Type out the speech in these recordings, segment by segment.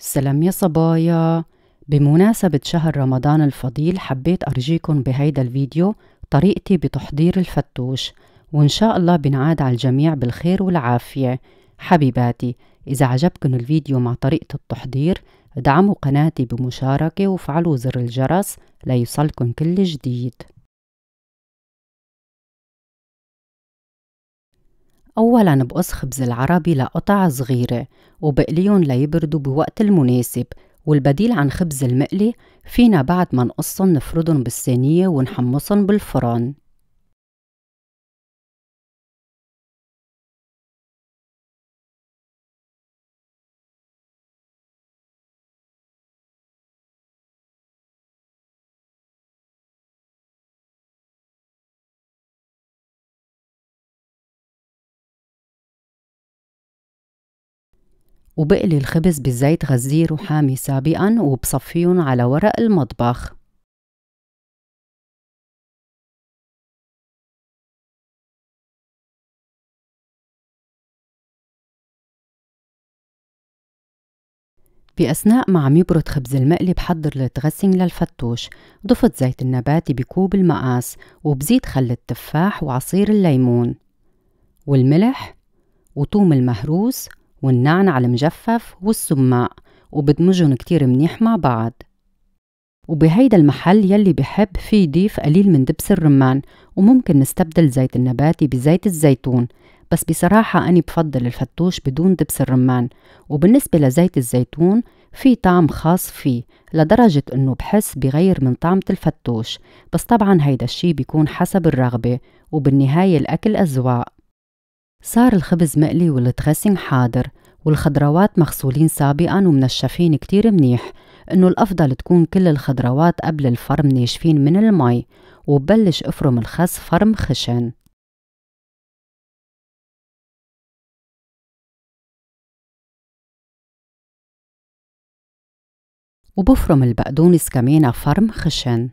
سلام يا صبايا بمناسبة شهر رمضان الفضيل حبيت أرجيكم بهيدا الفيديو طريقتي بتحضير الفتوش وإن شاء الله بنعاد على الجميع بالخير والعافية حبيباتي إذا عجبكم الفيديو مع طريقة التحضير ادعموا قناتي بمشاركة وفعلوا زر الجرس ليصلكم كل جديد أولاً بقص خبز العربي لقطع صغيرة وبقليهم ليبردوا بوقت المناسب والبديل عن خبز المقلي فينا بعد ما نقصن نفردن بالصينية ونحمصن بالفرن وبقلي الخبز بالزيت غزير وحامي سابقا وبصفيهن على ورق المطبخ بأثناء ما عم يبرد خبز المقلي بحضر الدريسنج للفتوش ضفت زيت النباتي بكوب المقاس وبزيد خل التفاح وعصير الليمون والملح وطوم المهروس والنعنع المجفف والسماق وبدمجهم كتير منيح مع بعض وبهيدا المحل يلي بحب فيه يضيف قليل من دبس الرمان وممكن نستبدل زيت النباتي بزيت الزيتون بس بصراحة أنا بفضل الفتوش بدون دبس الرمان وبالنسبة لزيت الزيتون في طعم خاص فيه لدرجة أنه بحس بغير من طعمة الفتوش بس طبعا هيدا الشي بيكون حسب الرغبة وبالنهاية الأكل أذواق صار الخبز مقلي والتخسين حاضر والخضروات مغسولين سابقا ومنشفين كتير منيح انه الافضل تكون كل الخضروات قبل الفرم ناشفين من المي وببلش افرم الخس فرم خشن وبفرم البقدونس كمان فرم خشن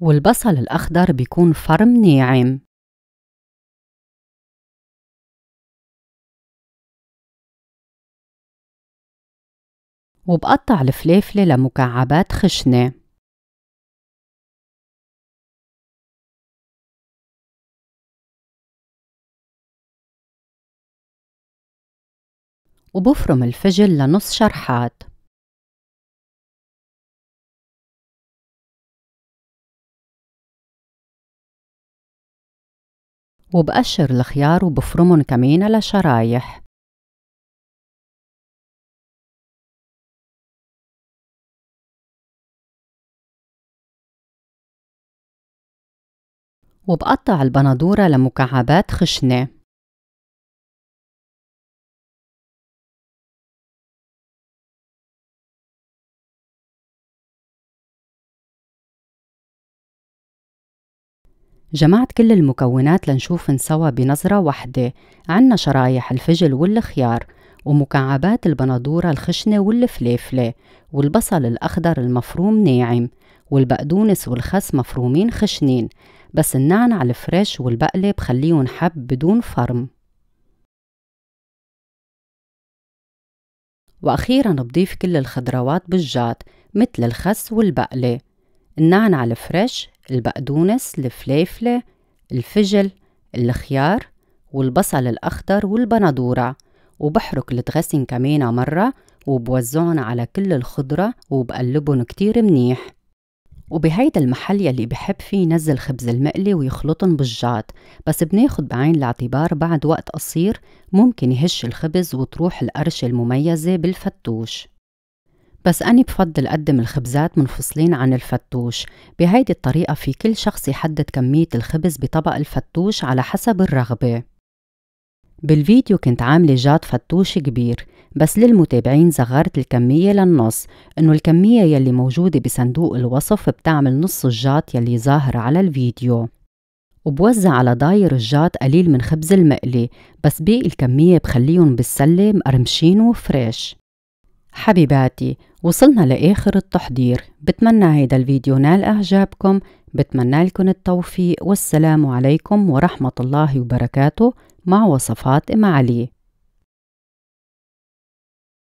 والبصل الأخضر بيكون فرم ناعم وبقطع الفلافلة لمكعبات خشنة وبفرم الفجل لنص شرحات وبقشر الخيار وبفرمن كمان على شرايح وبقطع البندورة لمكعبات خشنة جمعت كل المكونات لنشوفن سوا بنظرة واحدة عنا شرايح الفجل والخيار ومكعبات البندورة الخشنة والفليفلة والبصل الأخضر المفروم ناعم والبقدونس والخس مفرومين خشنين بس النعنع الفريش والبقلة بخليهم حب بدون فرم وأخيرا بضيف كل الخضروات بالجات مثل الخس والبقلة النعنع الفريش البقدونس الفليفلة الفجل الخيار والبصل الأخضر والبندورة وبحرك التغسن كمان مرة وبوزعن على كل الخضرة وبقلبن كتير منيح وبهيدا المحل يلي بحب فيه ينزل خبز المقلي ويخلطن بالجاط بس بناخد بعين الاعتبار بعد وقت قصير ممكن يهش الخبز وتروح القرشة المميزة بالفتوش بس أنا بفضل أقدم الخبزات منفصلين عن الفتوش بهيدي الطريقة في كل شخص يحدد كمية الخبز بطبق الفتوش على حسب الرغبة بالفيديو كنت عاملة جات فتوش كبير بس للمتابعين صغرت الكمية للنص إنه الكمية يلي موجودة بصندوق الوصف بتعمل نص الجات يلي ظاهر على الفيديو وبوزع على داير الجات قليل من خبز المقلي بس باقي الكمية بخليهم بالسلة مقرمشين وفريش حبيباتي وصلنا لآخر التحضير بتمنى هيدا الفيديو نال إعجابكم بتمنى لكم التوفيق والسلام عليكم ورحمة الله وبركاته مع وصفات إم علي